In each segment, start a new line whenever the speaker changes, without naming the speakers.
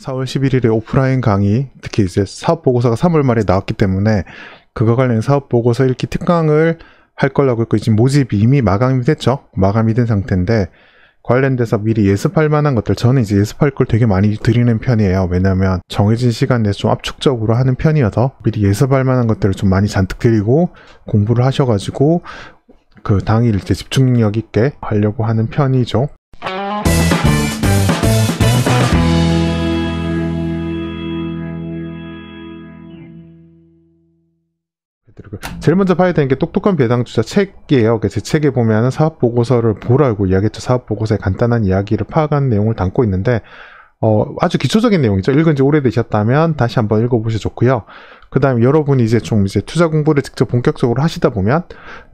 4월 11일에 오프라인 강의, 특히 이제 사업 보고서가 3월 말에 나왔기 때문에 그거 관련 사업 보고서 읽기 특강을 할 거라고 했고 지금 모집이 이미 마감이 됐죠. 마감이 된 상태인데 관련돼서 미리 예습할 만한 것들 저는 이제 예습할 걸 되게 많이 드리는 편이에요. 왜냐하면 정해진 시간 내에 좀 압축적으로 하는 편이어서 미리 예습할 만한 것들을 좀 많이 잔뜩 드리고 공부를 하셔가지고 그 당일 이제 집중력 있게 하려고 하는 편이죠. 제일 먼저 봐야 되는 게 똑똑한 배당주자 책이에요. 그제 책에 보면 사업 보고서를 보라고 이야기했죠. 사업 보고서에 간단한 이야기를 파악한 내용을 담고 있는데 어, 아주 기초적인 내용이죠. 읽은 지 오래되셨다면 다시 한번 읽어보셔 도 좋고요. 그 다음에 여러분이 이제 좀 이제 투자 공부를 직접 본격적으로 하시다 보면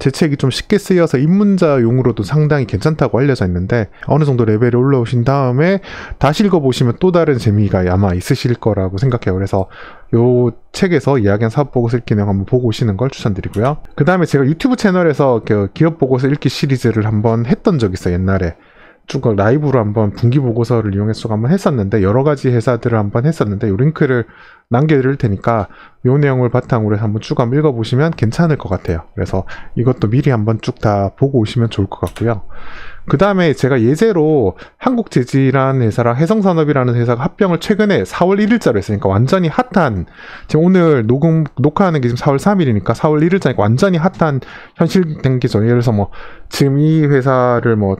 제 책이 좀 쉽게 쓰여서 입문자용으로도 상당히 괜찮다고 알려져 있는데 어느 정도 레벨이 올라오신 다음에 다시 읽어보시면 또 다른 재미가 아마 있으실 거라고 생각해요. 그래서 요 책에서 이야기한 사업 보고서 읽기 내용 한번 보고 오시는 걸 추천드리고요. 그 다음에 제가 유튜브 채널에서 그 기업 보고서 읽기 시리즈를 한번 했던 적이 있어요. 옛날에. 중국 라이브로 한번 분기 보고서를 이용해서 한번 했었는데 여러 가지 회사들을 한번 했었는데 요 링크를 남겨드릴 테니까 요 내용을 바탕으로 한번 쭉 한번 읽어보시면 괜찮을 것 같아요. 그래서 이것도 미리 한번 쭉 다 보고 오시면 좋을 것 같고요. 그 다음에 제가 예제로 한국재지이라는 회사랑 해성산업이라는 회사가 합병을 최근에 4월 1일자로 했으니까 완전히 핫한 지금 오늘 녹음 녹화하는 게 지금 4월 3일이니까 4월 1일자니까 완전히 핫한 현실된 게 전에 예를 들어서 뭐 지금 이 회사를 뭐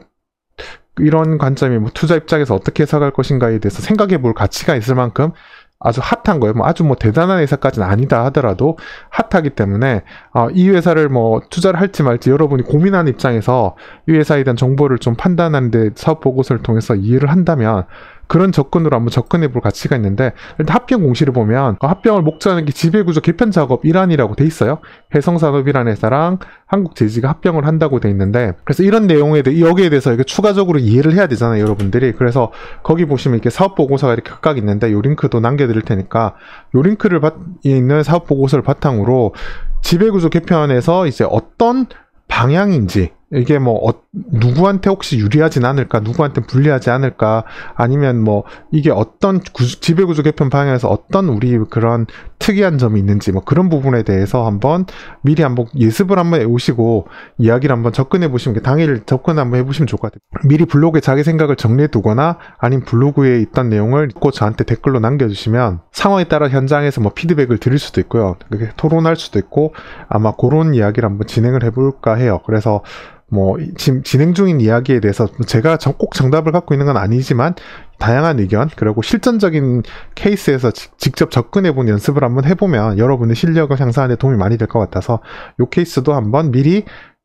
이런 관점이 뭐 투자 입장에서 어떻게 해석할 것인가에 대해서 생각해 볼 가치가 있을 만큼 아주 핫한 거예요. 뭐 아주 뭐 대단한 회사까지는 아니다 하더라도 핫하기 때문에 어, 이 회사를 뭐 투자를 할지 말지 여러분이 고민하는 입장에서 이 회사에 대한 정보를 좀 판단하는데 사업 보고서를 통해서 이해를 한다면 그런 접근으로 한번 접근해 볼 가치가 있는데 일단 합병 공시를 보면 어, 합병을 목적하는 게 지배구조 개편 작업 일환이라고 돼 있어요. 해성산업이라는 회사랑 한국제지가 합병을 한다고 돼 있는데 그래서 이런 내용에 대해 여기에 대해서 이렇게 추가적으로 이해를 해야 되잖아요, 여러분들이. 그래서 거기 보시면 이렇게 사업 보고서가 이렇게 각각 있는데 요 링크도 남겨 드릴 테니까 요 링크를 받, 있는 사업 보고서를 바탕으로 지배구조 개편에서 이제 어떤 방향인지 이게 뭐 어, 누구한테 혹시 유리하진 않을까 누구한테 불리하지 않을까 아니면 뭐 이게 어떤 지배구조 개편 방향에서 어떤 우리 그런 특이한 점이 있는지 뭐 그런 부분에 대해서 한번 미리 한번 예습을 한번 해오시고 이야기를 한번 접근해 보시면 당일 접근 한번 해보시면 좋을 것 같아요 미리 블로그에 자기 생각을 정리해 두거나 아니면 블로그에 있던 내용을 꼭 저한테 댓글로 남겨주시면 상황에 따라 현장에서 뭐 피드백을 드릴 수도 있고요 그렇게 토론할 수도 있고 아마 그런 이야기를 한번 진행을 해볼까 해요 그래서 뭐 지금 진행 중인 이야기에 대해서 제가 꼭 정답을 갖고 있는 건 아니지만 다양한 의견 그리고 실전적인 케이스에서 지, 직접 접근해 본 연습을 한번 해보면 여러분의 실력을 향상하는 데 도움이 많이 될 것 같아서 이 케이스도 한번 미리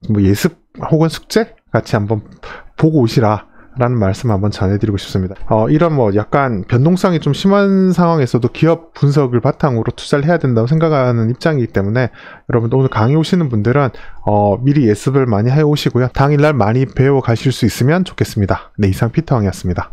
뭐 예습 혹은 숙제 같이 한번 보고 오시라 라는 말씀 한번 전해드리고 싶습니다. 어, 이런 뭐 약간 변동성이 좀 심한 상황에서도 기업 분석을 바탕으로 투자를 해야 된다고 생각하는 입장이기 때문에 여러분들 오늘 강의 오시는 분들은 어, 미리 예습을 많이 해 오시고요. 당일날 많이 배워 가실 수 있으면 좋겠습니다. 네, 이상 피터왕이었습니다.